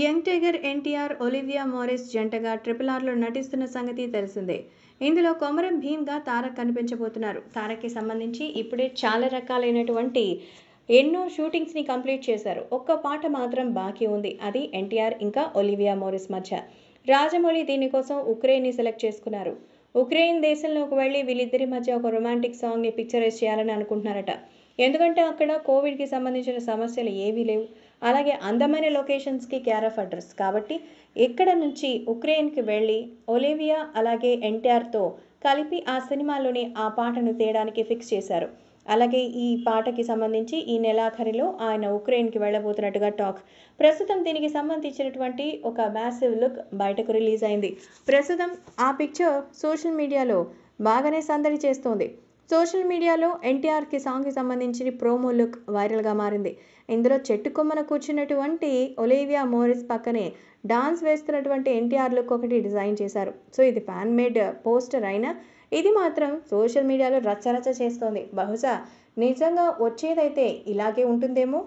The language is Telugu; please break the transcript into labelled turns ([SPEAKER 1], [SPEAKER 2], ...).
[SPEAKER 1] young tiger NTR Olivia Morris జంటగా ట్రిపుల్ ఆర్లో నటిస్తున్న సంగతి తెలిసిందే ఇందులో కొమరం భీమ్గా తారక్ కనిపించబోతున్నారు తారక్కి సంబంధించి ఇప్పుడే చాలా రకాలైనటువంటి ఎన్నో షూటింగ్స్ని కంప్లీట్ చేశారు ఒక్క పాట మాత్రం బాకీ ఉంది అది ఎన్టీఆర్ ఇంకా ఒలివియా మోరిస్ మధ్య రాజమౌళి దీనికోసం ఉక్రెయిన్ని సెలెక్ట్ చేసుకున్నారు ఉక్రెయిన్ దేశంలోకి వెళ్ళి వీళ్ళిద్దరి మధ్య ఒక రొమాంటిక్ సాంగ్ని పిక్చరైజ్ చేయాలని అనుకుంటున్నారట ఎందుకంటే అక్కడ కోవిడ్కి సంబంధించిన సమస్యలు ఏవీ లేవు అలాగే అందమైన లొకేషన్స్కి క్యార్ ఆఫ్ అడ్రస్ కాబట్టి ఎక్కడ నుంచి ఉక్రెయిన్కి వెళ్ళి ఒలివియా అలాగే ఎన్టీఆర్తో కలిపి ఆ సినిమాలోని ఆ పాటను తీయడానికి ఫిక్స్ చేశారు అలాగే ఈ పాటకి సంబంధించి ఈ నెలాఖరిలో ఆయన ఉక్రెయిన్కి వెళ్ళబోతున్నట్టుగా టాక్ ప్రస్తుతం దీనికి సంబంధించినటువంటి ఒక మ్యాసివ్ లుక్ బయటకు రిలీజ్ అయింది ప్రస్తుతం ఆ పిక్చర్ సోషల్ మీడియాలో బాగానే సందడి చేస్తోంది సోషల్ మీడియాలో ఎన్టీఆర్కి సాంగ్కి సంబంధించిన ప్రోమో లుక్ వైరల్గా మారింది ఇందులో చెట్టు కొమ్మన కూర్చున్నటువంటి ఒలేవియా మోరిస్ పక్కనే డాన్స్ వేస్తున్నటువంటి ఎన్టీఆర్ లుక్ ఒకటి డిజైన్ చేశారు సో ఇది ఫ్యాన్ మేడ్ పోస్టర్ అయినా ఇది మాత్రం సోషల్ మీడియాలో రచ్చరచ్చ చేస్తోంది బహుశా నిజంగా వచ్చేదైతే ఇలాగే ఉంటుందేమో